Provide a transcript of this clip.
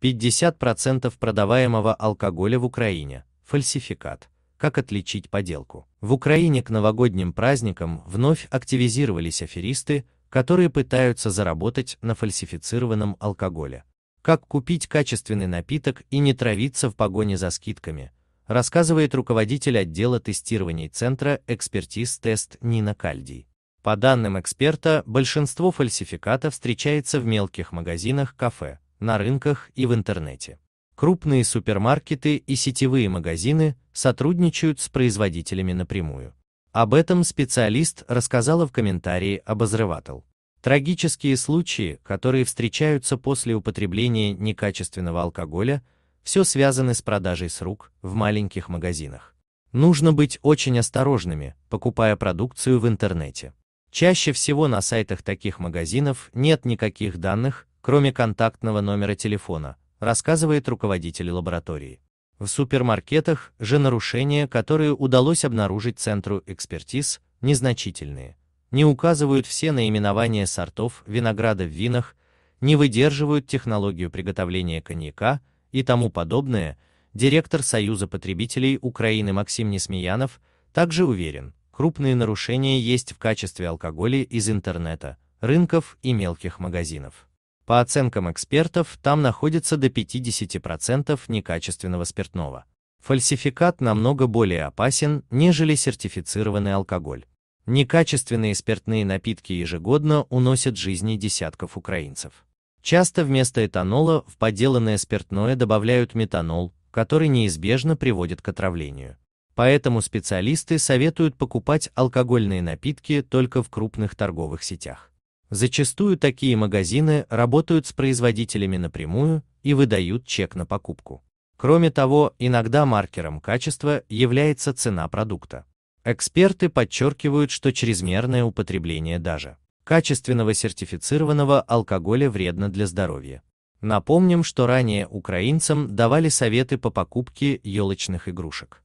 50% продаваемого алкоголя в Украине – фальсификат. Как отличить подделку? В Украине к новогодним праздникам вновь активизировались аферисты, которые пытаются заработать на фальсифицированном алкоголе. Как купить качественный напиток и не травиться в погоне за скидками, рассказывает руководитель отдела тестирования Центра экспертиз тест Нина Кальдий. По данным эксперта, большинство фальсификата встречается в мелких магазинах, кафе, на рынках и в интернете. Крупные супермаркеты и сетевые магазины сотрудничают с производителями напрямую. Об этом специалист рассказала в комментарии обозревател. Трагические случаи, которые встречаются после употребления некачественного алкоголя, все связаны с продажей с рук в маленьких магазинах. Нужно быть очень осторожными, покупая продукцию в интернете. Чаще всего на сайтах таких магазинов нет никаких данных кроме контактного номера телефона, рассказывает руководитель лаборатории. В супермаркетах же нарушения, которые удалось обнаружить Центру экспертиз, незначительные. Не указывают все наименования сортов винограда в винах, не выдерживают технологию приготовления коньяка и тому подобное, директор Союза потребителей Украины Максим Несмеянов также уверен, крупные нарушения есть в качестве алкоголя из интернета, рынков и мелких магазинов. По оценкам экспертов, там находится до 50% некачественного спиртного. Фальсификат намного более опасен, нежели сертифицированный алкоголь. Некачественные спиртные напитки ежегодно уносят жизни десятков украинцев. Часто вместо этанола в подделанное спиртное добавляют метанол, который неизбежно приводит к отравлению. Поэтому специалисты советуют покупать алкогольные напитки только в крупных торговых сетях. Зачастую такие магазины работают с производителями напрямую и выдают чек на покупку. Кроме того, иногда маркером качества является цена продукта. Эксперты подчеркивают, что чрезмерное употребление даже качественного сертифицированного алкоголя вредно для здоровья. Напомним, что ранее украинцам давали советы по покупке елочных игрушек.